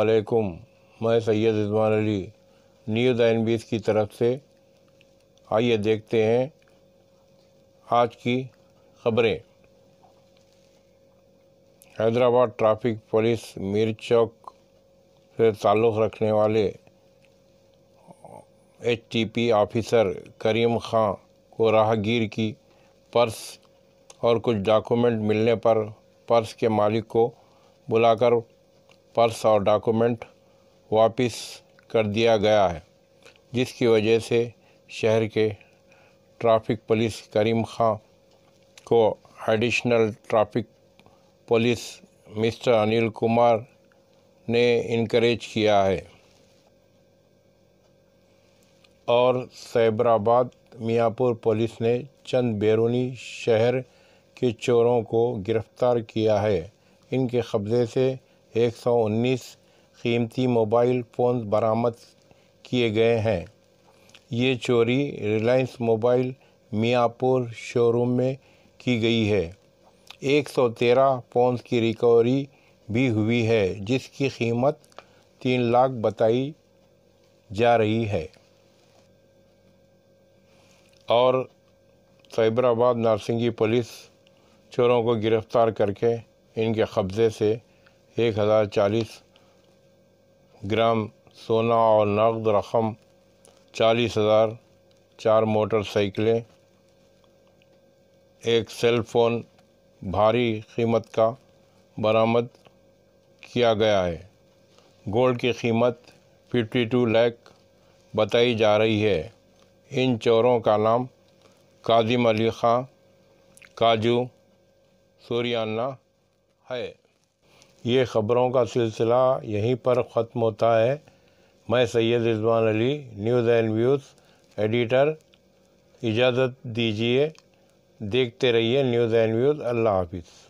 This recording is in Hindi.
अलैक्म मैं सैयद इजमान अली न्यूज़ एन बीस की तरफ से आइए देखते हैं आज की खबरें हैदराबाद ट्रैफिक पुलिस मीर चौक से ताल्लुक़ रखने वाले एचटीपी ऑफिसर करीम खां को राहगीर की पर्स और कुछ डॉक्यूमेंट मिलने पर पर्स के मालिक को बुलाकर पर्स और डॉक्यूमेंट वापस कर दिया गया है जिसकी वजह से शहर के ट्रैफिक पुलिस करीम खां को additional traffic police mister Anil Kumar ने इनक्रेज किया है और सैबराबाद मियाँपुर पुलिस ने चंद बैरूनी शहर के चोरों को गिरफ्तार किया है इनके कब्ज़े से 119 कीमती मोबाइल फ़ोन बरामद किए गए हैं ये चोरी रिलायंस मोबाइल मियाँपुर शोरूम में की गई है 113 फ़ोन की रिकवरी भी हुई है जिसकी कीमत तीन लाख बताई जा रही है और साइबराबाद नारसिंगी पुलिस चोरों को गिरफ़्तार करके इनके कब्ज़े से एक हज़ार चालीस ग्राम सोना और नकद रकम चालीस हज़ार चार मोटरसाइकिलें एक सेल फ़ोन भारी कीमत का बरामद किया गया है गोल्ड की कीमत फिफ्टी टू लैख बताई जा रही है इन चोरों का नाम काजिम अली ख़ान काजू सूर्याना है ये ख़बरों का सिलसिला यहीं पर ख़त्म होता है मैं Syed Rizwan Ali news and views editor इजाज़त दीजिए देखते रहिए न्यूज़ एंड व्यूज़ अल्लाह हाफिज़